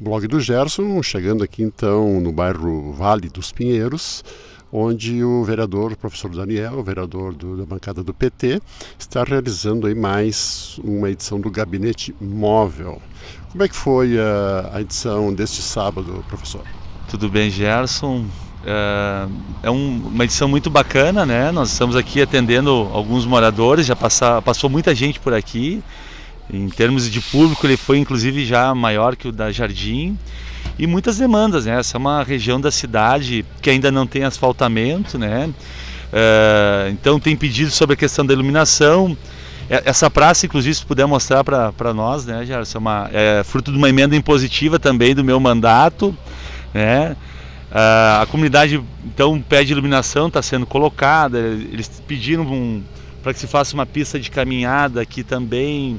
blog do Gerson, chegando aqui então no bairro Vale dos Pinheiros, onde o vereador, o professor Daniel, o vereador do, da bancada do PT, está realizando aí mais uma edição do Gabinete Móvel. Como é que foi a, a edição deste sábado, professor? Tudo bem, Gerson. É, é uma edição muito bacana, né? Nós estamos aqui atendendo alguns moradores, já passou muita gente por aqui em termos de público, ele foi inclusive já maior que o da Jardim e muitas demandas, né? Essa é uma região da cidade que ainda não tem asfaltamento, né? Uh, então tem pedidos sobre a questão da iluminação. Eh, essa praça, inclusive, se puder mostrar para nós, né, Gerson, é, uma, é fruto de uma emenda impositiva também do meu mandato, né? Uh, a comunidade então pede iluminação, está sendo colocada. Eles pediram um, para que se faça uma pista de caminhada aqui também.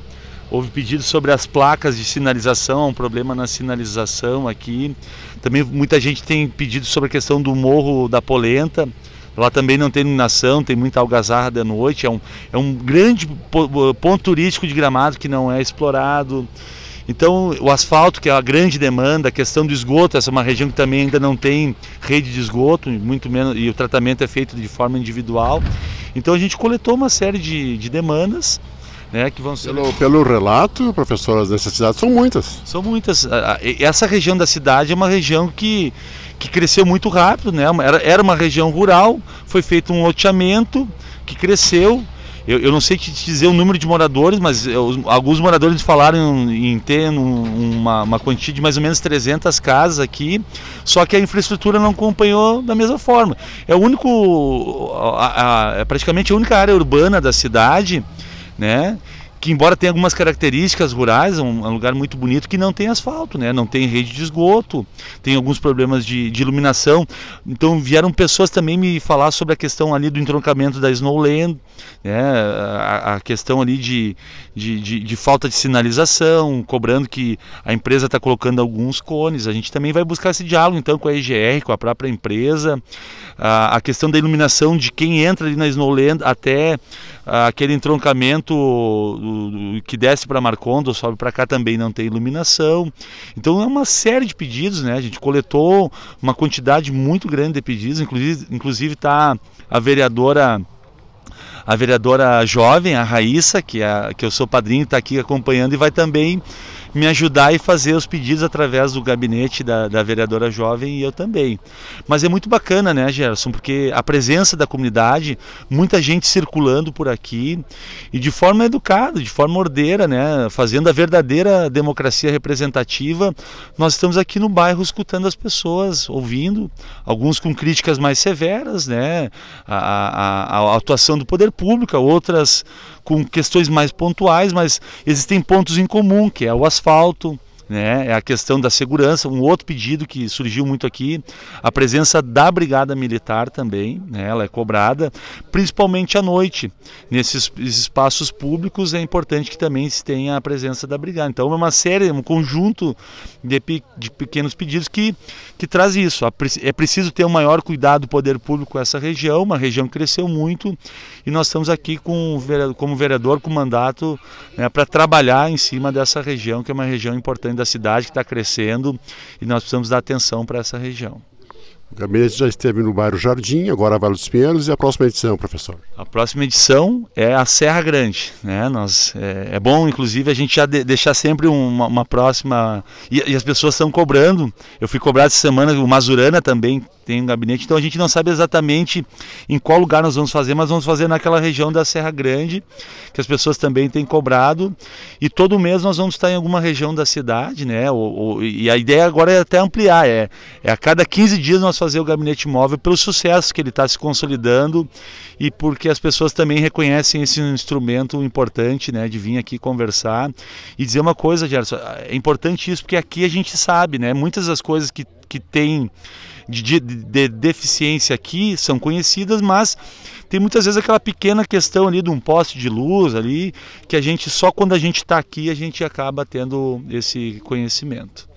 Houve pedidos sobre as placas de sinalização, há um problema na sinalização aqui. Também muita gente tem pedido sobre a questão do morro da polenta. Lá também não tem iluminação, tem muita algazarra da noite. É um, é um grande eh, ponto turístico de gramado que não é explorado. Então, o asfalto, que é a grande demanda, a questão do esgoto, essa é uma região que também ainda não tem rede de esgoto, muito menos, e o tratamento é feito de forma individual. Então, a gente coletou uma série de, de demandas né, que vão ser... Pelo, pelo relato, professor, as necessidades são muitas. São muitas. Essa região da cidade é uma região que, que cresceu muito rápido, né? era, era uma região rural, foi feito um loteamento que cresceu, eu, eu, não sei te dizer o número de moradores, mas eu, eh, alguns moradores falaram em ter um, uma, uma, quantia de mais ou menos 300 casas aqui, só que a infraestrutura não acompanhou da mesma forma. É o único, a, a, é praticamente a única área urbana da cidade né? que embora tenha algumas características rurais, é um, é um, lugar muito bonito que não tem asfalto, né? Não tem rede de esgoto, tem alguns problemas de, de, iluminação. Então vieram pessoas também me falar sobre a questão ali do entroncamento da Snowland, né? A, a questão ali de, de, de, de falta de sinalização, cobrando que a empresa está colocando alguns cones. A gente também vai buscar esse diálogo então com a EGR, com a própria empresa, a, a questão da iluminação de quem entra ali na Snowland até ah, aquele entroncamento do, que desce para Marcondo, sobe para cá também não tem iluminação. Então é uma série de pedidos, né? A gente coletou uma quantidade muito grande de pedidos, inclusive inclusive tá a vereadora a vereadora jovem, a Raíssa, que, é, que eu sou padrinho, está aqui acompanhando e vai também me ajudar e fazer os pedidos através do gabinete da, da vereadora jovem e eu também. Mas é muito bacana, né, Gerson? Porque a presença da comunidade, muita gente circulando por aqui e de forma educada, de forma ordeira, né? Fazendo a verdadeira democracia representativa. Nós estamos aqui no bairro escutando as pessoas, ouvindo, alguns com críticas mais severas, né? A, a, a atuação do poder público, outras com questões mais pontuais, mas existem pontos em comum, que é o asfalto asfalto né? É a questão da segurança, um outro pedido que surgiu muito aqui, a presença da Brigada Militar também, né? Ela é cobrada, principalmente à noite. Nesses espaços públicos é importante que também se tenha a presença da Brigada. Então é uma série, um conjunto de, de pequenos pedidos que, que traz isso. É preciso ter um maior cuidado do poder público com essa região, uma região que cresceu muito e nós estamos aqui com, como vereador, com mandato né, para trabalhar em cima dessa região, que é uma região importante da cidade que está crescendo e nós precisamos dar atenção para essa região. O gabinete já esteve no bairro Jardim, agora Vale dos Pinheiros. E a próxima edição, professor? A próxima edição é a Serra Grande. Né? Nós, é, é bom, inclusive, a gente já de, deixar sempre uma, uma próxima. E, e, as pessoas estão cobrando. Eu fui cobrado essa semana, o Mazurana também tem um gabinete, então a gente não sabe exatamente em qual lugar nós vamos fazer, mas vamos fazer naquela região da Serra Grande, que as pessoas também têm cobrado. E todo mês nós vamos estar em alguma região da cidade, né? e a ideia agora é até ampliar. É, é a cada 15 dias nós fazer o gabinete móvel pelo sucesso que ele está se consolidando e porque as pessoas também reconhecem esse instrumento importante, né, de vir aqui conversar e dizer uma coisa, Gerson, é importante isso porque aqui a gente sabe, né, muitas das coisas que que tem de, de, de, deficiência aqui são conhecidas, mas tem muitas vezes aquela pequena questão ali de um poste de luz ali, que a gente só quando a gente está aqui a gente acaba tendo esse conhecimento.